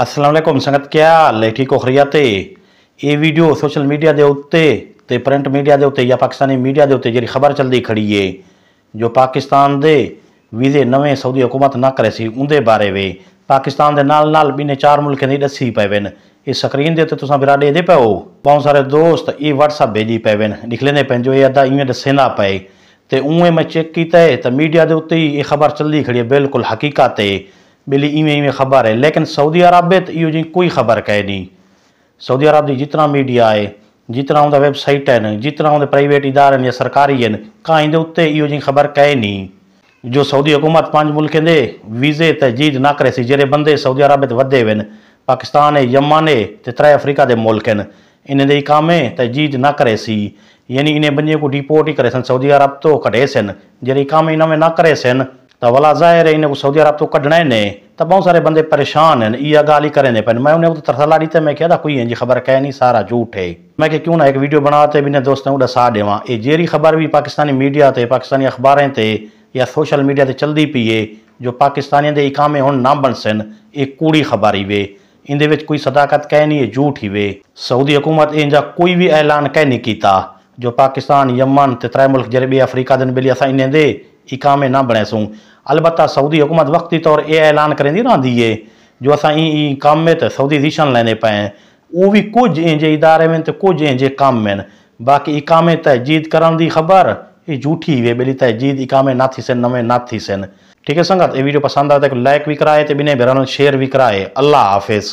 असलम संगत क्या लेठी कोखरिया वीडियो सोशल मीडिया के उत्ते प्रिंट मीडिया के उत्ते या पाकिस्तानी मीडिया के उत्ते जी खबर चलती खड़ी है जो पाकिस्तान के वीजे नवे सऊदी हुकूमत न करे उनके बारे में पाकिस्तान के नाल नाल बिने चार मुल्क दसी पेवन ये स्क्रीन के उ विराडे दे पो बहुत सारे दोस्त ये वट्सअप भेजी पेवन निकलेंदे पो ये अदा इं दसेंदा पे तो उ मैं चेक किया है मीडिया के उत्ते ही ये खबर चलती खड़ी है बिल्कुल हकीकत है ॿिली इवें इवें ख़बर आहे लेकिन सऊदी अरब इहो जी कोई ख़बर कए नी सऊदी अरब जेतिरा मीडिया आहे जेतिरा हूंदा वेबसाइट आहिनि जेतिरा हूंदा प्राइवेट इदारा आहिनि या सरकारी आहिनि का ईंदे उते इहो जीअं ख़बर कए नी जो सऊदी हुकूमत पंहिंजे मुल्क जे वीज़े त जीद न करेसीं जहिड़े बंदे सऊदी अरब वधे वेनि पाकिस्तान ऐं यमान ते त्रे अफ्रीका जे मुल्क आहिनि इनजे ई कामे त जीद न करेसीं यानी इन बजे को डिपोर्ट ई करे सन सऊदी अरब थो कढे सर कामे इन में न करे स तो वला ज़ाहिर है इनको सऊदी अरब तो कढण ने त बहुत सारे बंदे परेशान हैं इहा ॻाल्हि ई करे ने मैं उन तरसला दी मैं क्या कोई इनकी खबर कह नहीं सारा झूठ है मैं क्यों ना एक वीडियो बनाते भी ने दोस्तों डसा देवा ये जेरी खबर भी पाकिस्तानी मीडिया से पाकिस्तानी अखबारें ते या सोशल मीडिया से चलती पी है जो पाकिस्तानियों के इकामे हूँ ना बनसन ये कूड़ी खबर ही वे इन कोई सदाकत कह नहीं है झूठ ही वे सऊदी हुकूमत इनका कोई भी ऐलान कह नहीं किया जो पाकिस्तान यमन ते त्रै मुल्क जरबी अफ्रीका दिन बेली असा इन्हें इकामे न बणे सूं अलबत्ता सऊदी हुकूमत वक़्ती तौर इहा ऐलान करेंदी रहंदी आहे जो असां काम में त सऊदी रीशन लहने पए उहो बि कुझु जे इदारे में कुछ कुझु काम में बाक़ी इकामे तहजीद करण ख़बर ये झूठी हुई ॿेली तहजीद इकामे न थी सनि नमें ना थी सनि ठीक है संगत ये वीडियो पसंद आए तो लाइक भी कराए तो बिने भेरण शेयर भी कराए अल्लाह हाफिज़